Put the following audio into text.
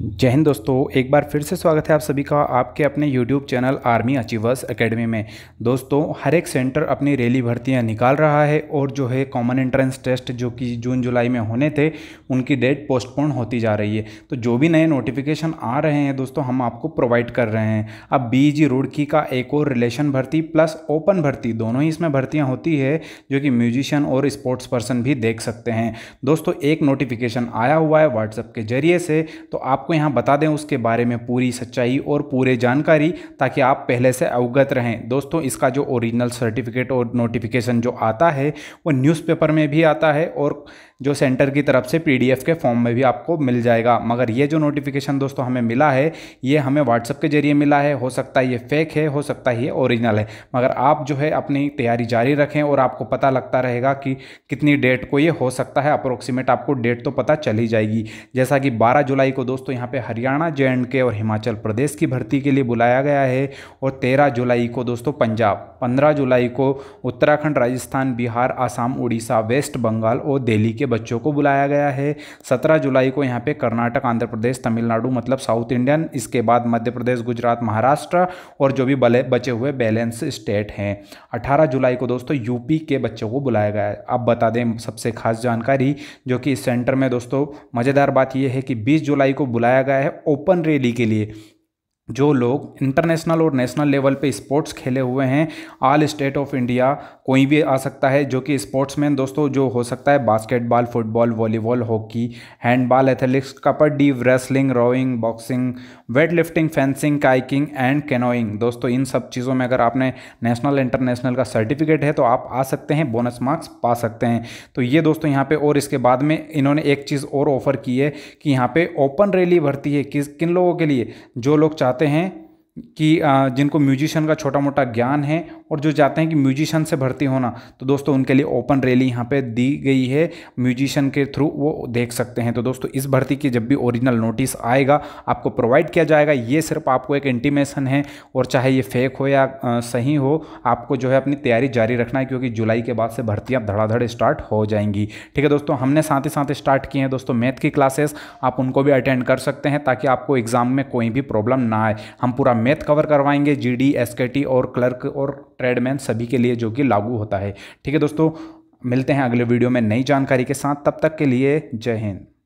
जय हिंद दोस्तों एक बार फिर से स्वागत है आप सभी का आपके अपने YouTube channel Army Achievers Academy में दोस्तों हर एक सेंटर अपनी रैली भर्तियां निकाल रहा है और जो है कॉमन एंट्रेंस टेस्ट जो कि जून जुलाई में होने थे उनकी डेट पोस्टपोन होती जा रही है तो जो भी नए नोटिफिकेशन आ रहे हैं दोस्तों हम आपको प्रोवाइड कर रहे हैं अब बी रुड़की का एक और रिलेशन भर्ती प्लस ओपन भर्ती दोनों ही इसमें भर्तियाँ होती है जो कि म्यूजिशियन और स्पोर्ट्स पर्सन भी देख सकते हैं दोस्तों एक नोटिफिकेशन आया हुआ है व्हाट्सएप के जरिए से तो आप आपको यहाँ बता दें उसके बारे में पूरी सच्चाई और पूरे जानकारी ताकि आप पहले से अवगत रहें दोस्तों इसका जो ओरिजिनल सर्टिफिकेट और नोटिफिकेशन जो आता है वो न्यूज़पेपर में भी आता है और जो सेंटर की तरफ से पी के फॉर्म में भी आपको मिल जाएगा मगर ये जो नोटिफिकेशन दोस्तों हमें मिला है ये हमें व्हाट्सअप के जरिए मिला है हो सकता है ये फेक है हो सकता है ये ओरिजिनल है मगर आप जो है अपनी तैयारी जारी रखें और आपको पता लगता रहेगा कि कितनी डेट को ये हो सकता है अप्रोक्सीमेट आपको डेट तो पता चली जाएगी जैसा कि बारह जुलाई को दोस्तों यहाँ पर हरियाणा जे के और हिमाचल प्रदेश की भर्ती के लिए बुलाया गया है और तेरह जुलाई को दोस्तों पंजाब पंद्रह जुलाई को उत्तराखंड राजस्थान बिहार आसाम उड़ीसा वेस्ट बंगाल और दिल्ली के बच्चों को बुलाया गया है सत्रह जुलाई को यहाँ पे कर्नाटक आंध्र प्रदेश तमिलनाडु मतलब साउथ इंडियन इसके बाद मध्य प्रदेश गुजरात महाराष्ट्र और जो भी बले बचे हुए बैलेंस स्टेट हैं अठारह जुलाई को दोस्तों यूपी के बच्चों को बुलाया गया है अब बता दें सबसे खास जानकारी जो कि इस सेंटर में दोस्तों मज़ेदार बात यह है कि बीस जुलाई को बुलाया गया है ओपन रैली के लिए जो लोग इंटरनेशनल और नेशनल लेवल पे स्पोर्ट्स खेले हुए हैं ऑल स्टेट ऑफ इंडिया कोई भी आ सकता है जो कि स्पोर्ट्समैन दोस्तों जो हो सकता है basketball football volleyball hockey handball athletics kabaddi wrestling rowing boxing weight lifting fencing kayaking and canoeing दोस्तों इन सब चीज़ों में अगर आपने नेशनल इंटरनेशनल का सर्टिफिकेट है तो आप आ सकते हैं बोनस मार्क्स पा सकते हैं तो ये दोस्तों यहाँ पर और इसके बाद में इन्होंने एक चीज़ और ऑफर की है कि यहाँ पर ओपन रैली भर्ती है किस किन लोगों के लिए जो लोग चाहते चाहते हैं कि जिनको म्यूजिशियन का छोटा मोटा ज्ञान है और जो चाहते हैं कि म्यूजिशन से भर्ती होना तो दोस्तों उनके लिए ओपन रैली यहाँ पे दी गई है म्यूजिशन के थ्रू वो देख सकते हैं तो दोस्तों इस भर्ती की जब भी ओरिजिनल नोटिस आएगा आपको प्रोवाइड किया जाएगा ये सिर्फ आपको एक इंटीमेशन है और चाहे ये फेक हो या सही हो आपको जो है अपनी तैयारी जारी रखना है क्योंकि जुलाई के बाद से भर्तियाँ धड़ाधड़ स्टार्ट हो जाएंगी ठीक है दोस्तों हमने साथ ही साथ स्टार्ट किए हैं दोस्तों मैथ की क्लासेस आप उनको भी अटेंड कर सकते हैं ताकि आपको एग्जाम में कोई भी प्रॉब्लम ना आए हम पूरा मैथ कवर करवाएंगे जी डी और क्लर्क और ट्रेडमैन सभी के लिए जो कि लागू होता है ठीक है दोस्तों मिलते हैं अगले वीडियो में नई जानकारी के साथ तब तक के लिए जय हिंद